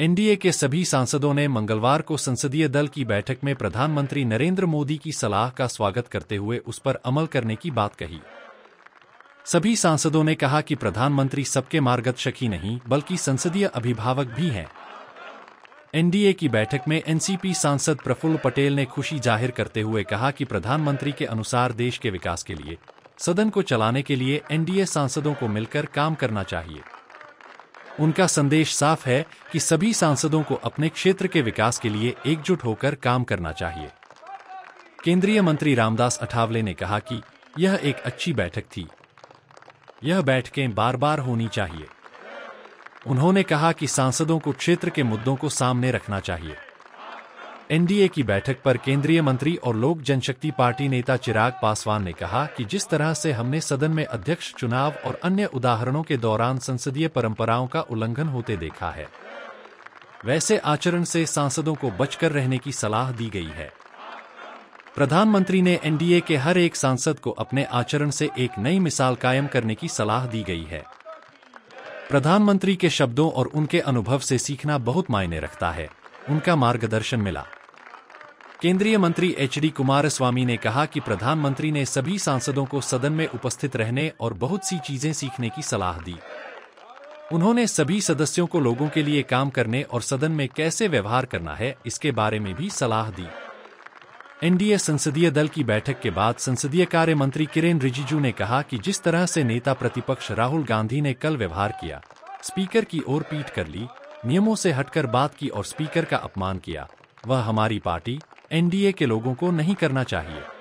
NDA के सभी सांसदों ने मंगलवार को संसदीय दल की बैठक में प्रधानमंत्री नरेंद्र मोदी की सलाह का स्वागत करते हुए उस पर अमल करने की बात कही सभी सांसदों ने कहा कि प्रधानमंत्री सबके मार्गदर्शक ही नहीं बल्कि संसदीय अभिभावक भी हैं एनडीए की बैठक में एनसीपी सांसद प्रफुल्ल पटेल ने खुशी जाहिर करते हुए कहा कि प्रधानमंत्री के अनुसार देश के विकास के लिए सदन को चलाने के लिए एनडीए सांसदों को मिलकर काम करना चाहिए उनका संदेश साफ है कि सभी सांसदों को अपने क्षेत्र के विकास के लिए एकजुट होकर काम करना चाहिए केंद्रीय मंत्री रामदास अठावले ने कहा कि यह एक अच्छी बैठक थी यह बैठकें बार बार होनी चाहिए उन्होंने कहा कि सांसदों को क्षेत्र के मुद्दों को सामने रखना चाहिए एनडीए की बैठक पर केंद्रीय मंत्री और लोक जनशक्ति पार्टी नेता चिराग पासवान ने कहा कि जिस तरह से हमने सदन में अध्यक्ष चुनाव और अन्य उदाहरणों के दौरान संसदीय परंपराओं का उल्लंघन होते देखा है वैसे आचरण से सांसदों को बचकर रहने की सलाह दी गई है प्रधानमंत्री ने एनडीए के हर एक सांसद को अपने आचरण से एक नई मिसाल कायम करने की सलाह दी गई है प्रधानमंत्री के शब्दों और उनके अनुभव से सीखना बहुत मायने रखता है उनका मार्गदर्शन मिला केंद्रीय मंत्री एच डी कुमारस्वामी ने कहा कि प्रधानमंत्री ने सभी सांसदों को सदन में उपस्थित रहने और बहुत सी चीजें सीखने की सलाह दी उन्होंने सभी सदस्यों को लोगों के लिए काम करने और सदन में कैसे व्यवहार करना है इसके बारे में भी सलाह दी एनडीए संसदीय दल की बैठक के बाद संसदीय कार्य मंत्री किरेन रिजिजू ने कहा कि जिस तरह से नेता प्रतिपक्ष राहुल गांधी ने कल व्यवहार किया स्पीकर की ओर पीट कर ली नियमों से हटकर बात की और स्पीकर का अपमान किया वह हमारी पार्टी एनडीए के लोगों को नहीं करना चाहिए